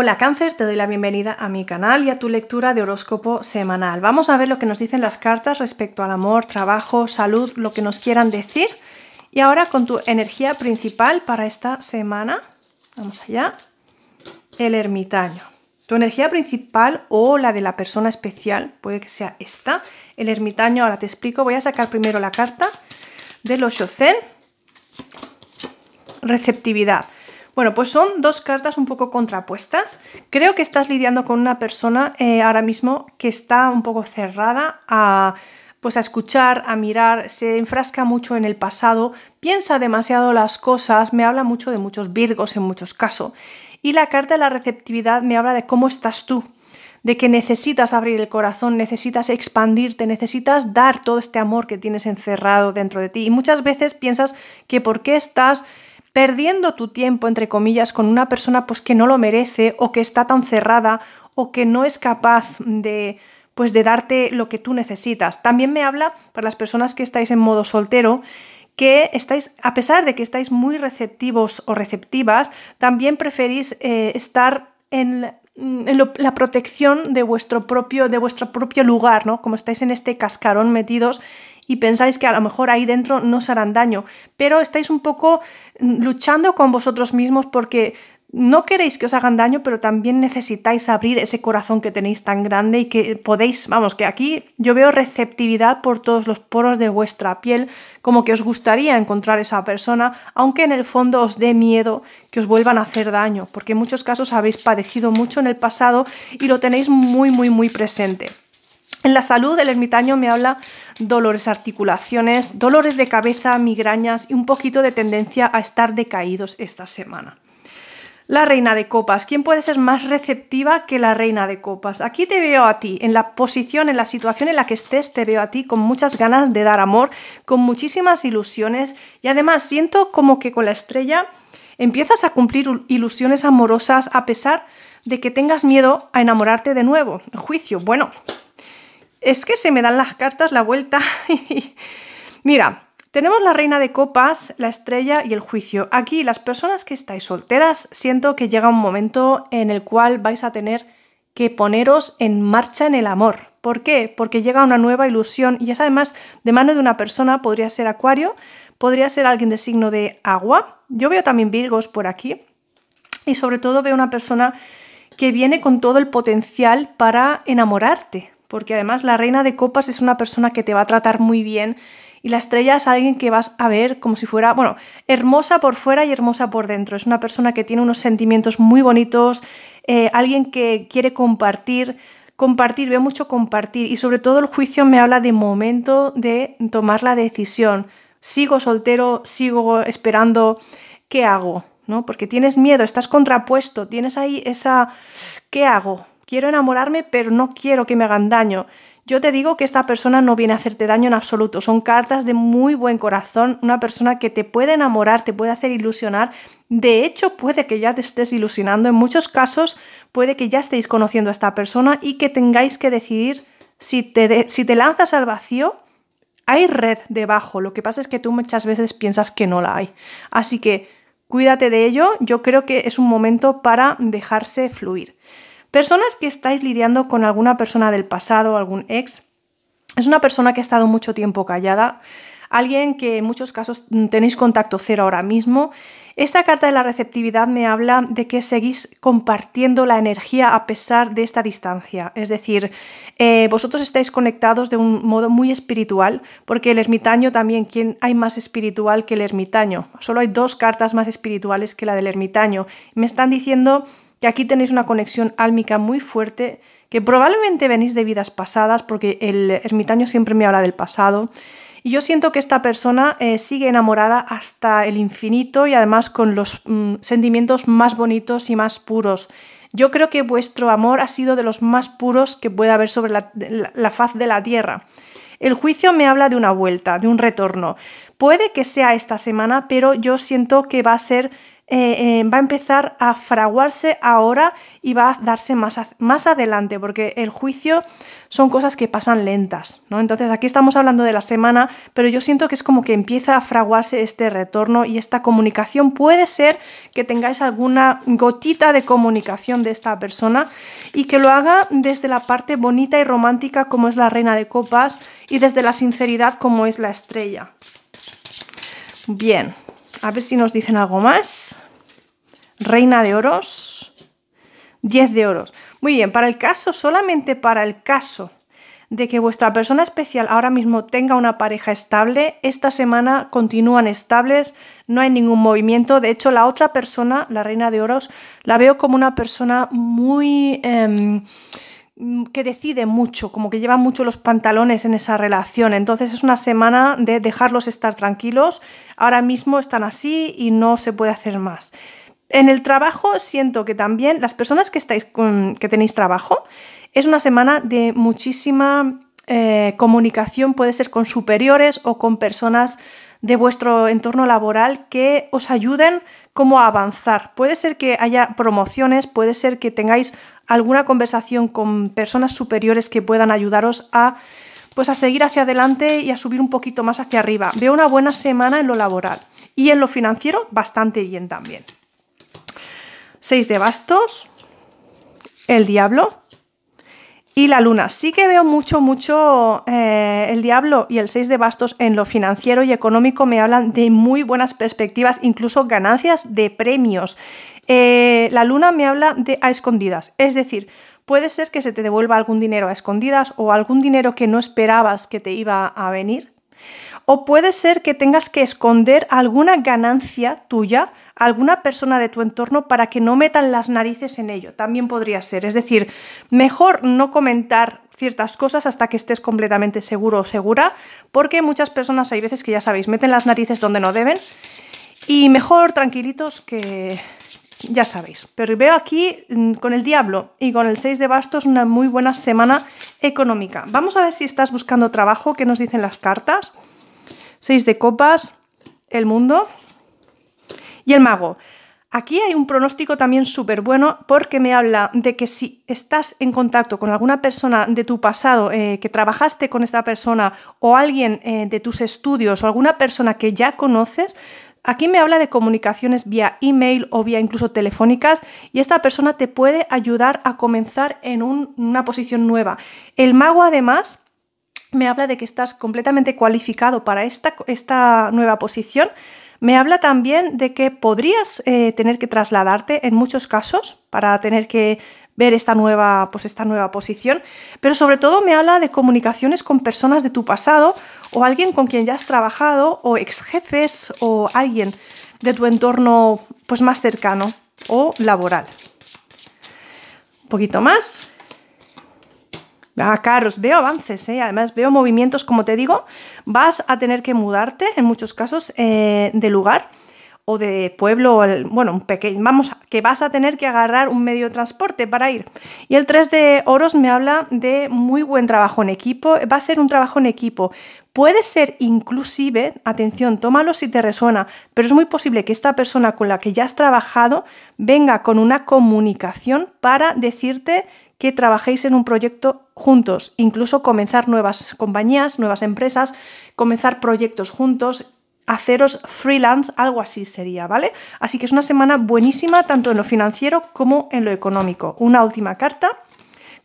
Hola cáncer, te doy la bienvenida a mi canal y a tu lectura de horóscopo semanal. Vamos a ver lo que nos dicen las cartas respecto al amor, trabajo, salud, lo que nos quieran decir. Y ahora con tu energía principal para esta semana, vamos allá, el ermitaño. Tu energía principal o la de la persona especial, puede que sea esta, el ermitaño, ahora te explico, voy a sacar primero la carta de los Oshozen, receptividad bueno, pues son dos cartas un poco contrapuestas. Creo que estás lidiando con una persona eh, ahora mismo que está un poco cerrada a pues a escuchar, a mirar, se enfrasca mucho en el pasado, piensa demasiado las cosas, me habla mucho de muchos virgos en muchos casos. Y la carta de la receptividad me habla de cómo estás tú, de que necesitas abrir el corazón, necesitas expandirte, necesitas dar todo este amor que tienes encerrado dentro de ti. Y muchas veces piensas que por qué estás perdiendo tu tiempo, entre comillas, con una persona pues, que no lo merece o que está tan cerrada o que no es capaz de pues de darte lo que tú necesitas. También me habla para las personas que estáis en modo soltero que estáis, a pesar de que estáis muy receptivos o receptivas, también preferís eh, estar en, la protección de vuestro propio, de vuestro propio lugar, ¿no? Como estáis en este cascarón metidos y pensáis que a lo mejor ahí dentro no os harán daño, pero estáis un poco mm, luchando con vosotros mismos porque no queréis que os hagan daño, pero también necesitáis abrir ese corazón que tenéis tan grande y que podéis, vamos, que aquí yo veo receptividad por todos los poros de vuestra piel, como que os gustaría encontrar esa persona, aunque en el fondo os dé miedo que os vuelvan a hacer daño, porque en muchos casos habéis padecido mucho en el pasado y lo tenéis muy, muy, muy presente. En la salud, el ermitaño me habla dolores articulaciones, dolores de cabeza, migrañas y un poquito de tendencia a estar decaídos esta semana. La reina de copas. ¿Quién puede ser más receptiva que la reina de copas? Aquí te veo a ti, en la posición, en la situación en la que estés, te veo a ti con muchas ganas de dar amor, con muchísimas ilusiones y además siento como que con la estrella empiezas a cumplir ilusiones amorosas a pesar de que tengas miedo a enamorarte de nuevo. Juicio, bueno, es que se me dan las cartas la vuelta. Mira, tenemos la reina de copas, la estrella y el juicio. Aquí las personas que estáis solteras, siento que llega un momento en el cual vais a tener que poneros en marcha en el amor. ¿Por qué? Porque llega una nueva ilusión y es además de mano de una persona, podría ser acuario, podría ser alguien de signo de agua. Yo veo también Virgos por aquí y sobre todo veo una persona que viene con todo el potencial para enamorarte, porque además la reina de copas es una persona que te va a tratar muy bien y la estrella es alguien que vas a ver como si fuera, bueno, hermosa por fuera y hermosa por dentro. Es una persona que tiene unos sentimientos muy bonitos, eh, alguien que quiere compartir, compartir, veo mucho compartir y sobre todo el juicio me habla de momento de tomar la decisión. Sigo soltero, sigo esperando, ¿qué hago? ¿No? Porque tienes miedo, estás contrapuesto, tienes ahí esa, ¿qué hago? quiero enamorarme, pero no quiero que me hagan daño. Yo te digo que esta persona no viene a hacerte daño en absoluto. Son cartas de muy buen corazón, una persona que te puede enamorar, te puede hacer ilusionar. De hecho, puede que ya te estés ilusionando. En muchos casos, puede que ya estéis conociendo a esta persona y que tengáis que decidir si te, si te lanzas al vacío. Hay red debajo, lo que pasa es que tú muchas veces piensas que no la hay. Así que cuídate de ello, yo creo que es un momento para dejarse fluir. Personas que estáis lidiando con alguna persona del pasado, algún ex, es una persona que ha estado mucho tiempo callada, alguien que en muchos casos tenéis contacto cero ahora mismo. Esta carta de la receptividad me habla de que seguís compartiendo la energía a pesar de esta distancia. Es decir, eh, vosotros estáis conectados de un modo muy espiritual, porque el ermitaño también, ¿quién hay más espiritual que el ermitaño? Solo hay dos cartas más espirituales que la del ermitaño. Me están diciendo que aquí tenéis una conexión álmica muy fuerte, que probablemente venís de vidas pasadas, porque el ermitaño siempre me habla del pasado. Y yo siento que esta persona eh, sigue enamorada hasta el infinito y además con los mm, sentimientos más bonitos y más puros. Yo creo que vuestro amor ha sido de los más puros que puede haber sobre la faz de la tierra. El juicio me habla de una vuelta, de un retorno. Puede que sea esta semana, pero yo siento que va a ser eh, eh, va a empezar a fraguarse ahora y va a darse más, más adelante, porque el juicio son cosas que pasan lentas, ¿no? Entonces aquí estamos hablando de la semana, pero yo siento que es como que empieza a fraguarse este retorno y esta comunicación. Puede ser que tengáis alguna gotita de comunicación de esta persona y que lo haga desde la parte bonita y romántica como es la reina de copas y desde la sinceridad como es la estrella. Bien, a ver si nos dicen algo más. Reina de oros. 10 de oros. Muy bien, para el caso, solamente para el caso de que vuestra persona especial ahora mismo tenga una pareja estable, esta semana continúan estables, no hay ningún movimiento. De hecho, la otra persona, la reina de oros, la veo como una persona muy... Em, Mm, que decide mucho, como que lleva mucho los pantalones en esa relación. Entonces es una semana de dejarlos estar tranquilos. Ahora mismo están así y no se puede hacer más. En el trabajo siento que también las personas que, estáis, que tenéis trabajo, es una semana de muchísima eh, comunicación, puede ser con superiores o con personas de vuestro entorno laboral que os ayuden cómo avanzar. Puede ser que haya promociones, puede ser que tengáis alguna conversación con personas superiores que puedan ayudaros a pues a seguir hacia adelante y a subir un poquito más hacia arriba. Veo una buena semana en lo laboral y en lo financiero bastante bien también. Seis de bastos, el diablo, y la luna. Sí que veo mucho, mucho eh, el diablo y el 6 de bastos en lo financiero y económico. Me hablan de muy buenas perspectivas, incluso ganancias de premios. Eh, la luna me habla de a escondidas, es decir, puede ser que se te devuelva algún dinero a escondidas o algún dinero que no esperabas que te iba a venir o puede ser que tengas que esconder alguna ganancia tuya alguna persona de tu entorno para que no metan las narices en ello. También podría ser. Es decir, mejor no comentar ciertas cosas hasta que estés completamente seguro o segura, porque muchas personas hay veces que ya sabéis, meten las narices donde no deben. Y mejor tranquilitos que, ya sabéis. Pero veo aquí mm, con el diablo y con el 6 de bastos una muy buena semana económica. Vamos a ver si estás buscando trabajo, qué nos dicen las cartas. Seis de copas, el mundo y el mago. Aquí hay un pronóstico también súper bueno porque me habla de que si estás en contacto con alguna persona de tu pasado, eh, que trabajaste con esta persona o alguien eh, de tus estudios o alguna persona que ya conoces, Aquí me habla de comunicaciones vía email o vía incluso telefónicas y esta persona te puede ayudar a comenzar en una posición nueva. El mago además me habla de que estás completamente cualificado para esta, esta nueva posición. Me habla también de que podrías eh, tener que trasladarte en muchos casos para tener que ver esta nueva, pues esta nueva posición, pero sobre todo me habla de comunicaciones con personas de tu pasado o alguien con quien ya has trabajado o ex jefes o alguien de tu entorno pues más cercano o laboral. Un poquito más. Ah, Carlos, veo avances, ¿eh? además veo movimientos, como te digo, vas a tener que mudarte en muchos casos eh, de lugar o de pueblo, o bueno, un pequeño, vamos, que vas a tener que agarrar un medio de transporte para ir. Y el 3 de oros me habla de muy buen trabajo en equipo, va a ser un trabajo en equipo. Puede ser inclusive, atención, tómalo si te resuena, pero es muy posible que esta persona con la que ya has trabajado venga con una comunicación para decirte que trabajéis en un proyecto juntos, incluso comenzar nuevas compañías, nuevas empresas, comenzar proyectos juntos, haceros freelance, algo así sería, ¿vale? Así que es una semana buenísima tanto en lo financiero como en lo económico. Una última carta.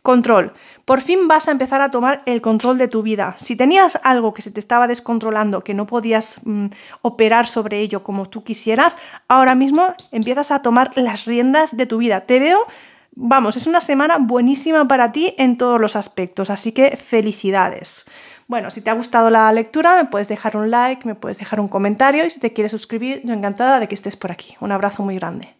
Control. Por fin vas a empezar a tomar el control de tu vida. Si tenías algo que se te estaba descontrolando, que no podías mm, operar sobre ello como tú quisieras, ahora mismo empiezas a tomar las riendas de tu vida. Te veo Vamos, es una semana buenísima para ti en todos los aspectos, así que felicidades. Bueno, si te ha gustado la lectura, me puedes dejar un like, me puedes dejar un comentario y si te quieres suscribir, yo encantada de que estés por aquí. Un abrazo muy grande.